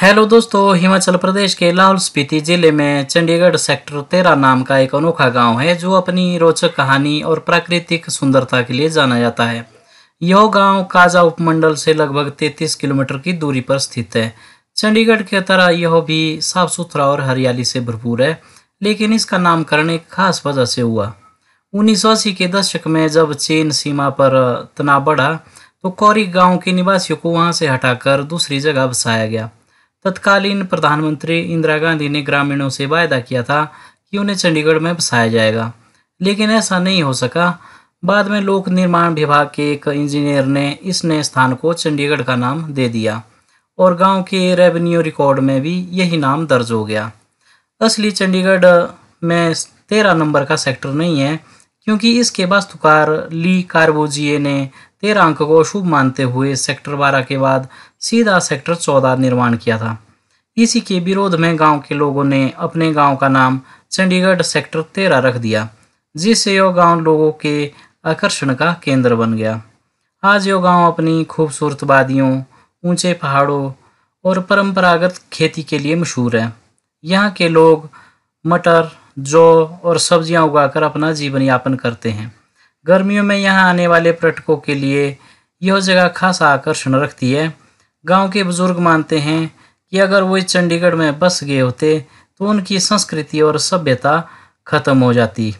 hello दोस्तों हिमाचल प्रदेश के लाहौल स्पीति जिले में चंडीगढ़ सेक्टर तेरह नाम का एक अनोखा गांव है जो अपनी रोचक कहानी और प्राकृतिक सुंदरता के लिए जाना जाता है यह गांव काजा उपमंडल से लगभग 33 किलोमीटर की दूरी पर स्थित है चंडीगढ़ की तरह यह भी साफ सुथरा और हरियाली से भरपूर है लेकिन इसका नामकरण एक खास वजह से हुआ उन्नीस के दशक में जब चीन सीमा पर तनाव बढ़ा तो कौरी गाँव के निवासियों को वहाँ से हटाकर दूसरी जगह बसाया गया तत्कालीन प्रधानमंत्री इंदिरा गांधी ने ग्रामीणों से वायदा किया था कि उन्हें चंडीगढ़ में बसाया जाएगा लेकिन ऐसा नहीं हो सका बाद में लोक निर्माण विभाग के एक इंजीनियर ने इस नए स्थान को चंडीगढ़ का नाम दे दिया और गांव के रेवेन्यू रिकॉर्ड में भी यही नाम दर्ज हो गया असली चंडीगढ़ में तेरह नंबर का सेक्टर नहीं है क्योंकि इसके वास्तुकार ली कार्बोजिए ने तेरह अंक को अशुभ मानते हुए सेक्टर बारह के बाद सीधा सेक्टर चौदह निर्माण किया था इसी के विरोध में गांव के लोगों ने अपने गांव का नाम चंडीगढ़ सेक्टर तेरह रख दिया जिससे यह गांव लोगों के आकर्षण का केंद्र बन गया आज यह गांव अपनी खूबसूरत वादियों ऊंचे पहाड़ों और परंपरागत खेती के लिए मशहूर है यहाँ के लोग मटर जौ और सब्जियाँ उगाकर अपना जीवन यापन करते हैं गर्मियों में यहाँ आने वाले पर्यटकों के लिए यह जगह खास आकर्षण रखती है गांव के बुजुर्ग मानते हैं कि अगर वे चंडीगढ़ में बस गए होते तो उनकी संस्कृति और सभ्यता खत्म हो जाती